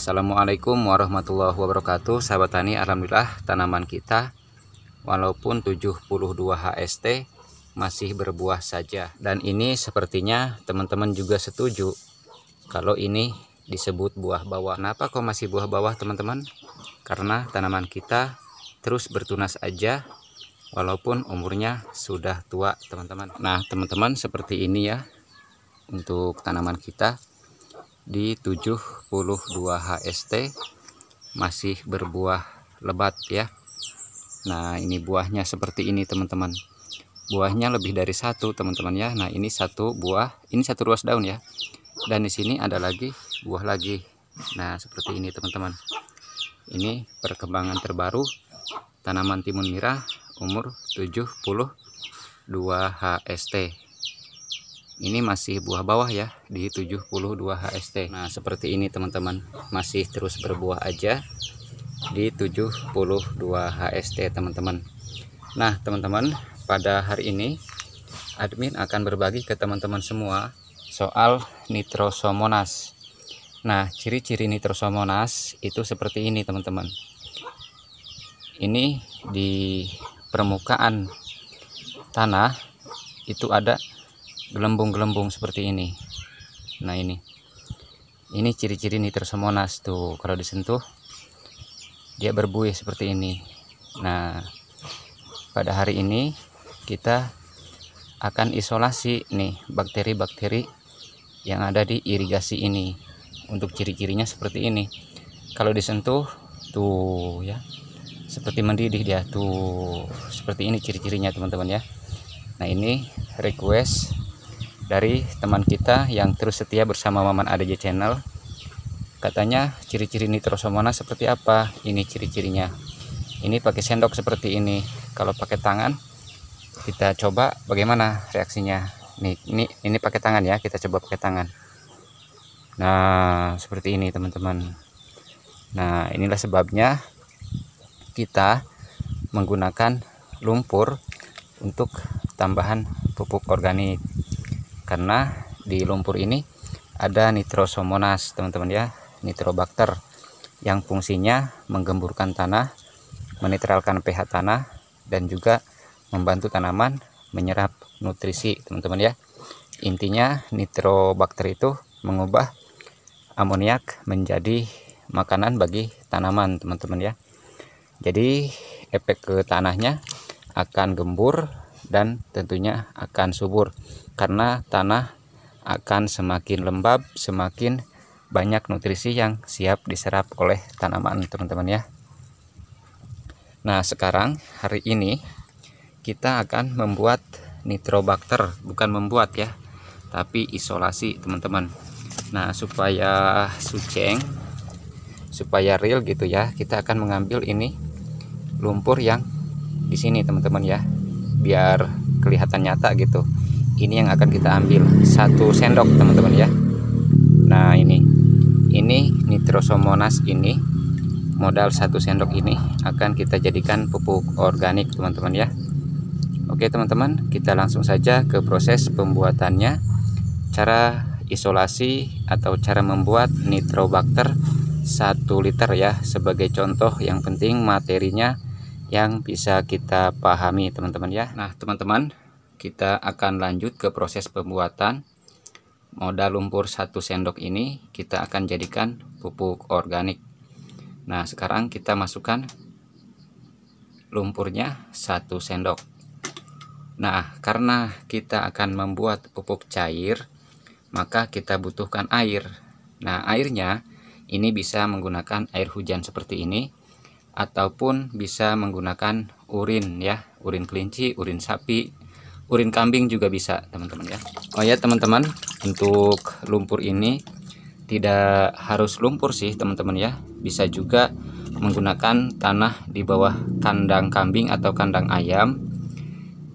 Assalamualaikum warahmatullahi wabarakatuh Sahabat tani Alhamdulillah tanaman kita Walaupun 72 HST Masih berbuah saja Dan ini sepertinya teman-teman juga setuju Kalau ini disebut buah bawah Kenapa kok masih buah bawah teman-teman? Karena tanaman kita terus bertunas aja Walaupun umurnya sudah tua teman-teman Nah teman-teman seperti ini ya Untuk tanaman kita di 72 HST masih berbuah lebat ya nah ini buahnya seperti ini teman-teman buahnya lebih dari satu teman-teman ya nah ini satu buah ini satu ruas daun ya dan di sini ada lagi buah lagi nah seperti ini teman-teman ini perkembangan terbaru tanaman timun mirah umur 72 HST ini masih buah bawah ya di 72 HST nah seperti ini teman-teman masih terus berbuah aja di 72 HST teman-teman nah teman-teman pada hari ini admin akan berbagi ke teman-teman semua soal nitrosomonas nah ciri-ciri nitrosomonas itu seperti ini teman-teman ini di permukaan tanah itu ada gelembung-gelembung seperti ini nah ini ini ciri-ciri nitersomonas tuh kalau disentuh dia berbuih seperti ini nah pada hari ini kita akan isolasi nih bakteri-bakteri yang ada di irigasi ini untuk ciri-cirinya seperti ini kalau disentuh tuh ya seperti mendidih dia tuh seperti ini ciri-cirinya teman-teman ya nah ini request dari teman kita yang terus setia bersama Maman ADJ Channel. Katanya ciri-ciri nitrosomonas seperti apa? Ini ciri-cirinya. Ini pakai sendok seperti ini. Kalau pakai tangan kita coba bagaimana reaksinya. Nih, ini ini pakai tangan ya, kita coba pakai tangan. Nah, seperti ini teman-teman. Nah, inilah sebabnya kita menggunakan lumpur untuk tambahan pupuk organik karena di lumpur ini ada nitrosomonas teman-teman ya nitrobakter yang fungsinya menggemburkan tanah menetralkan pH tanah dan juga membantu tanaman menyerap nutrisi teman-teman ya intinya nitrobakter itu mengubah amoniak menjadi makanan bagi tanaman teman-teman ya jadi efek ke tanahnya akan gembur dan tentunya akan subur karena tanah akan semakin lembab, semakin banyak nutrisi yang siap diserap oleh tanaman teman-teman ya. Nah sekarang hari ini kita akan membuat nitrobakter, bukan membuat ya, tapi isolasi teman-teman. Nah supaya suceng, supaya real gitu ya, kita akan mengambil ini lumpur yang di sini teman-teman ya biar kelihatan nyata gitu ini yang akan kita ambil satu sendok teman-teman ya nah ini ini nitrosomonas ini modal satu sendok ini akan kita jadikan pupuk organik teman-teman ya Oke teman-teman kita langsung saja ke proses pembuatannya cara isolasi atau cara membuat nitrobakter 1 liter ya sebagai contoh yang penting materinya yang bisa kita pahami teman-teman ya nah teman-teman kita akan lanjut ke proses pembuatan modal lumpur satu sendok ini kita akan jadikan pupuk organik nah sekarang kita masukkan lumpurnya satu sendok nah karena kita akan membuat pupuk cair maka kita butuhkan air nah airnya ini bisa menggunakan air hujan seperti ini ataupun bisa menggunakan urin ya urin kelinci urin sapi urin kambing juga bisa teman-teman ya Oh ya teman-teman untuk lumpur ini tidak harus lumpur sih teman-teman ya bisa juga menggunakan tanah di bawah kandang kambing atau kandang ayam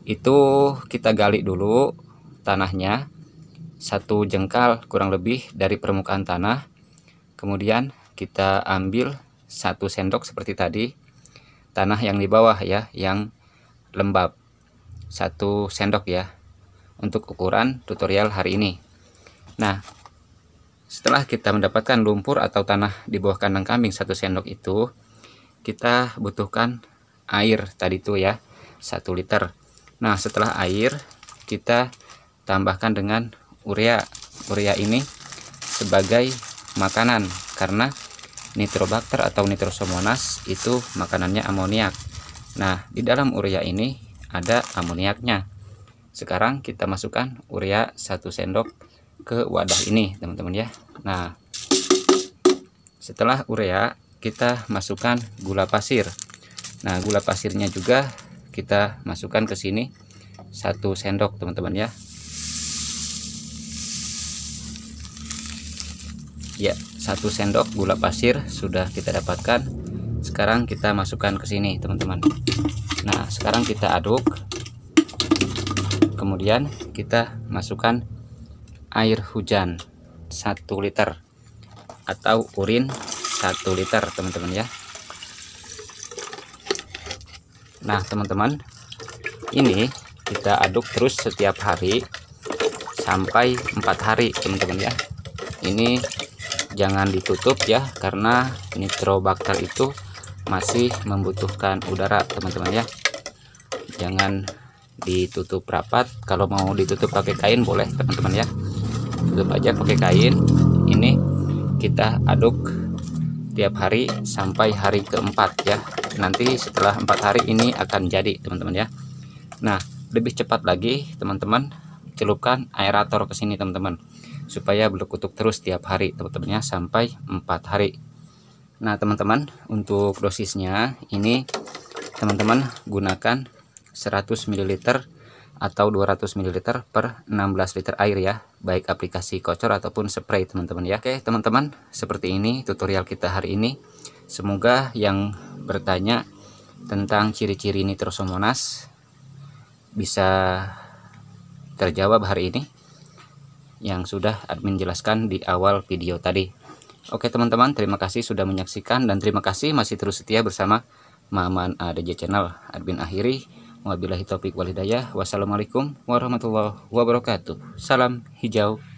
itu kita gali dulu tanahnya satu jengkal kurang lebih dari permukaan tanah kemudian kita ambil satu sendok seperti tadi tanah yang di bawah ya yang lembab satu sendok ya untuk ukuran tutorial hari ini nah setelah kita mendapatkan lumpur atau tanah di bawah kandang kambing satu sendok itu kita butuhkan air tadi itu ya satu liter nah setelah air kita tambahkan dengan urea urea ini sebagai makanan karena nitrobakter atau nitrosomonas itu makanannya amoniak. Nah, di dalam urea ini ada amoniaknya. Sekarang kita masukkan urea satu sendok ke wadah ini, teman-teman ya. Nah, setelah urea, kita masukkan gula pasir. Nah, gula pasirnya juga kita masukkan ke sini satu sendok, teman-teman ya. ya satu sendok gula pasir sudah kita dapatkan sekarang kita masukkan ke sini teman-teman nah sekarang kita aduk kemudian kita masukkan air hujan 1 liter atau urin 1 liter teman-teman ya nah teman-teman ini kita aduk terus setiap hari sampai empat hari teman-teman ya ini jangan ditutup ya karena nitrobakter itu masih membutuhkan udara teman-teman ya jangan ditutup rapat kalau mau ditutup pakai kain boleh teman-teman ya tutup aja pakai kain ini kita aduk tiap hari sampai hari keempat ya nanti setelah empat hari ini akan jadi teman-teman ya nah lebih cepat lagi teman-teman celupkan aerator ke sini teman-teman supaya berkutuk terus tiap hari teman-teman ya sampai 4 hari nah teman-teman untuk dosisnya ini teman-teman gunakan 100 ml atau 200 ml per 16 liter air ya baik aplikasi kocor ataupun spray teman-teman ya oke teman-teman seperti ini tutorial kita hari ini semoga yang bertanya tentang ciri-ciri nitrosomonas bisa terjawab hari ini yang sudah admin jelaskan di awal video tadi. Oke teman-teman, terima kasih sudah menyaksikan dan terima kasih masih terus setia bersama Maman ADJ Channel. Admin akhiri, wabillahi taufiq walhidayah, wassalamualaikum warahmatullahi wabarakatuh. Salam hijau.